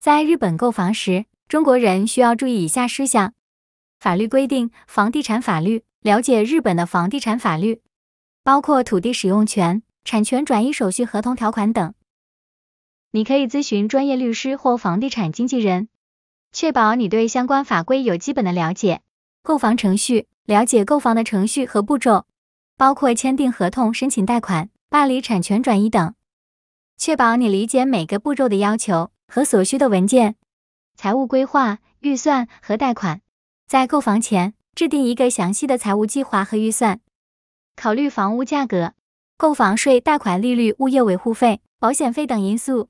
在日本购房时，中国人需要注意以下事项。法律规定房地产法律，了解日本的房地产法律，包括土地使用权、产权转移手续、合同条款等。你可以咨询专业律师或房地产经纪人，确保你对相关法规有基本的了解。购房程序了解购房的程序和步骤，包括签订合同、申请贷款、办理产权转移等，确保你理解每个步骤的要求。和所需的文件、财务规划、预算和贷款。在购房前，制定一个详细的财务计划和预算，考虑房屋价格、购房税、贷款利率、物业维护费、保险费等因素，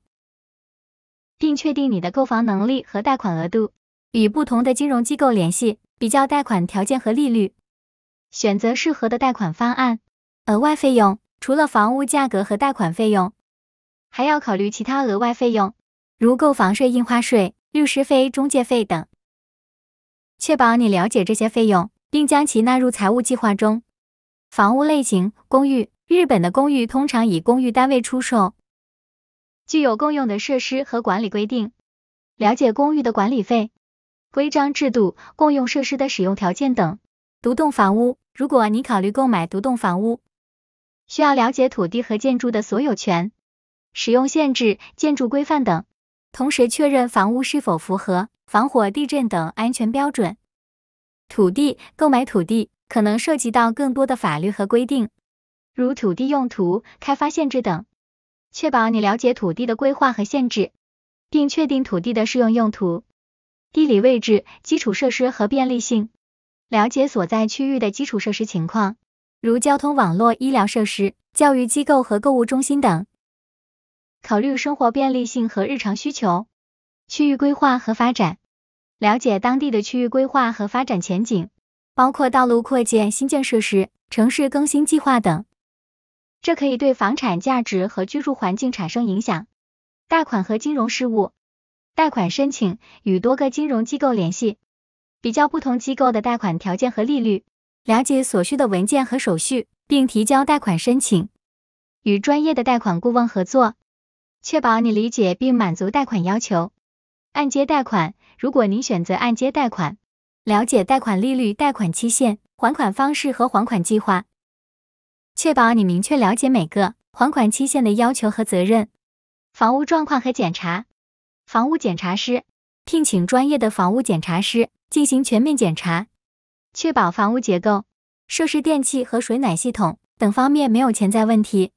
并确定你的购房能力和贷款额度。与不同的金融机构联系，比较贷款条件和利率，选择适合的贷款方案。额外费用除了房屋价格和贷款费用，还要考虑其他额外费用。如购房税、印花税、律师费、中介费等，确保你了解这些费用，并将其纳入财务计划中。房屋类型：公寓。日本的公寓通常以公寓单位出售，具有共用的设施和管理规定。了解公寓的管理费、规章制度、共用设施的使用条件等。独栋房屋：如果你考虑购买独栋房屋，需要了解土地和建筑的所有权、使用限制、建筑规范等。同时确认房屋是否符合防火、地震等安全标准。土地购买土地可能涉及到更多的法律和规定，如土地用途、开发限制等。确保你了解土地的规划和限制，并确定土地的适用用途。地理位置、基础设施和便利性。了解所在区域的基础设施情况，如交通网络、医疗设施、教育机构和购物中心等。考虑生活便利性和日常需求，区域规划和发展，了解当地的区域规划和发展前景，包括道路扩建、新建设施、城市更新计划等。这可以对房产价值和居住环境产生影响。贷款和金融事务，贷款申请与多个金融机构联系，比较不同机构的贷款条件和利率，了解所需的文件和手续，并提交贷款申请。与专业的贷款顾问合作。确保你理解并满足贷款要求。按揭贷款，如果您选择按揭贷款，了解贷款利率、贷款期限、还款方式和还款计划，确保你明确了解每个还款期限的要求和责任。房屋状况和检查，房屋检查师聘请专业的房屋检查师进行全面检查，确保房屋结构、设施、电器和水暖系统等方面没有潜在问题。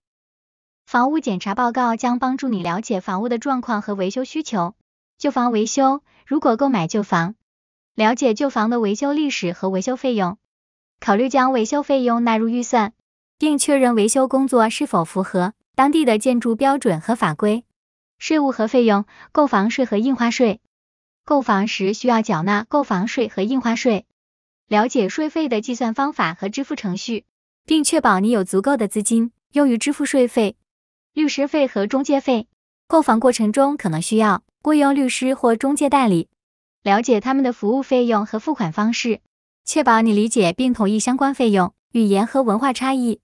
房屋检查报告将帮助你了解房屋的状况和维修需求。旧房维修：如果购买旧房，了解旧房的维修历史和维修费用，考虑将维修费用纳入预算，并确认维修工作是否符合当地的建筑标准和法规。税务和费用：购房税和印花税，购房时需要缴纳购房税和印花税。了解税费的计算方法和支付程序，并确保你有足够的资金用于支付税费。律师费和中介费，购房过程中可能需要雇佣律师或中介代理，了解他们的服务费用和付款方式，确保你理解并同意相关费用。语言和文化差异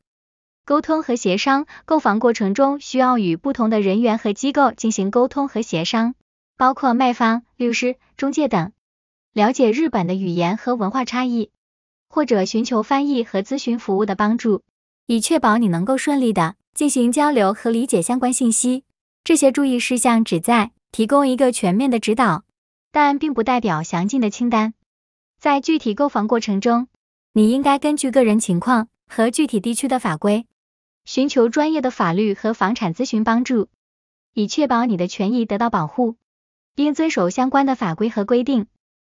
沟通和协商，购房过程中需要与不同的人员和机构进行沟通和协商，包括卖方、律师、中介等。了解日本的语言和文化差异，或者寻求翻译和咨询服务的帮助，以确保你能够顺利的。进行交流和理解相关信息，这些注意事项旨在提供一个全面的指导，但并不代表详尽的清单。在具体购房过程中，你应该根据个人情况和具体地区的法规，寻求专业的法律和房产咨询帮助，以确保你的权益得到保护，并遵守相关的法规和规定。